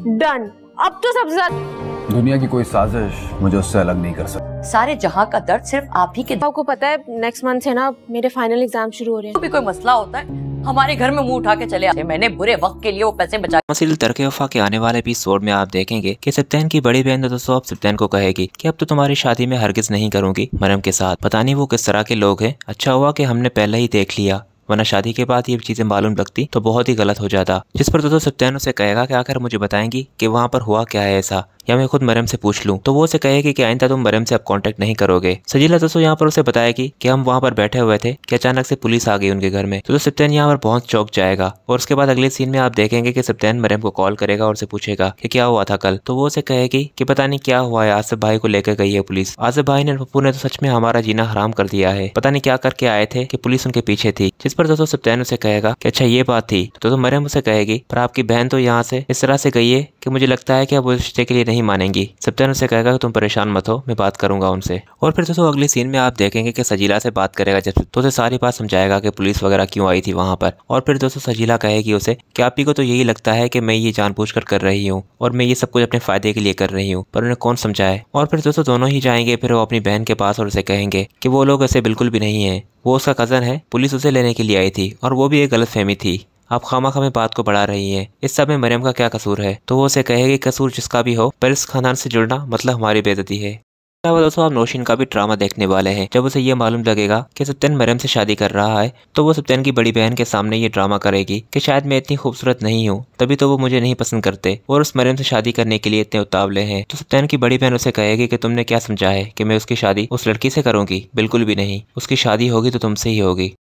done अब तो सब दुनिया की कोई साजिश मुझे उससे अलग नहीं कर सकती सारे जहाँ का दर्द सिर्फ आप ही के आपको पता है नेक्स्ट मंथ है ना मेरे फाइनल एग्जाम शुरू हो रहे हैं तो भी कोई मसला होता है हमारे घर में मुंह उठा के चले आते मैंने बुरे वक्त के लिए वो पैसे बचा मसील तरक वफा के आने वाले एपिसोड में आप देखेंगे कि सिप्तैन की बड़ी बहन तो दोस्तों अब सिप्तैन को कहेगी कि अब तो तुम्हारी शादी में हरगिज नहीं करूंगी मरम के साथ पता नहीं वो किस तरह के लोग हैं अच्छा हुआ कि हमने पहले ही देख लिया वरना शादी के बाद ये चीज़ें मालूम लगती तो बहुत ही गलत हो जाता जिस पर दोस्तों तो सत्यानु से कहेगा कि आकर मुझे बताएंगी कि वहाँ पर हुआ क्या है ऐसा या मैं खुद मरम से पूछ लूँ तो वो उसे कहे कि आइंदा तुम मरम से अब कॉन्टेक्ट नहीं करोगे सजीला दोस्तों यहाँ पर उसे बताया कि, कि हम वहाँ पर बैठे हुए थे कि अचानक से पुलिस आ गई उनके घर में तो सिप्तन यहाँ पर बहुत चौक जाएगा और उसके बाद अगले सीन में आप देखेंगे कि सिप्तैन मरम को कॉल करेगा और उसे पूछेगा कि क्या हुआ था कल तो वो उसे कहेगी कि पता नहीं क्या हुआ है आसिफ भाई को लेकर गई है पुलिस आसिफ भाई ने पप्पू ने तो सच में हमारा जीना हराम कर दिया है पता नहीं क्या करके आए थे कि पुलिस उनके पीछे थी जिस पर दोस्तों सिप्तैन उसे कहेगा कि अच्छा ये बात थी तो, तो मरम उसे कहेगी पर आपकी बहन तो यहाँ से इस तरह से गई है कि मुझे लगता है कि अब रिश्ते के लिए नहीं नहीं मानेंगी सप्तन उसे कहेगा कि तुम परेशान मत हो मैं बात करूंगा उनसे और फिर दोस्तों अगले सीन में आप देखेंगे कि सजीला से बात करेगा जब तो उसे सारी बात समझाएगा कि पुलिस वगैरह क्यों आई थी वहां पर और फिर दोस्तों सजीला कहेगी उसे कि आप ही को तो यही लगता है कि मैं ये जान कर कर रही हूँ और मैं ये सब कुछ अपने फायदे के लिए कर रही हूँ पर उन्हें कौन समझाए और फिर दोस्तों दोनों ही जाएंगे फिर वो अपनी बहन के पास और उसे कहेंगे की वो लोग ऐसे बिल्कुल भी नहीं है वो उसका कज़न है पुलिस उसे लेने के लिए आई थी और वो भी एक गलत फहमी थी आप खामा खामे बात को बढ़ा रही हैं इस सब में मरियम का क्या कसूर है तो वो उसे कहेगी कसूर जिसका भी हो पर इस खानदान से जुड़ना मतलब हमारी बेजती है अलावा दोस्तों आप नौशीन का भी ड्रामा देखने वाले हैं जब उसे ये मालूम लगेगा कि सत्यन मरियम से शादी कर रहा है तो वो सत्यन की बड़ी बहन के सामने ये ड्रामा करेगी कि शायद मैं इतनी खूबसूरत नहीं हूँ तभी तो वो मुझे नहीं पसंद करते और उस मरियम से शादी करने के लिए इतने उतावले हैं तो सत्यन की बड़ी बहन उसे कहेगी कि तुमने क्या समझा है कि मैं उसकी शादी उस लड़की से करूँगी बिल्कुल भी नहीं उसकी शादी होगी तो तुमसे ही होगी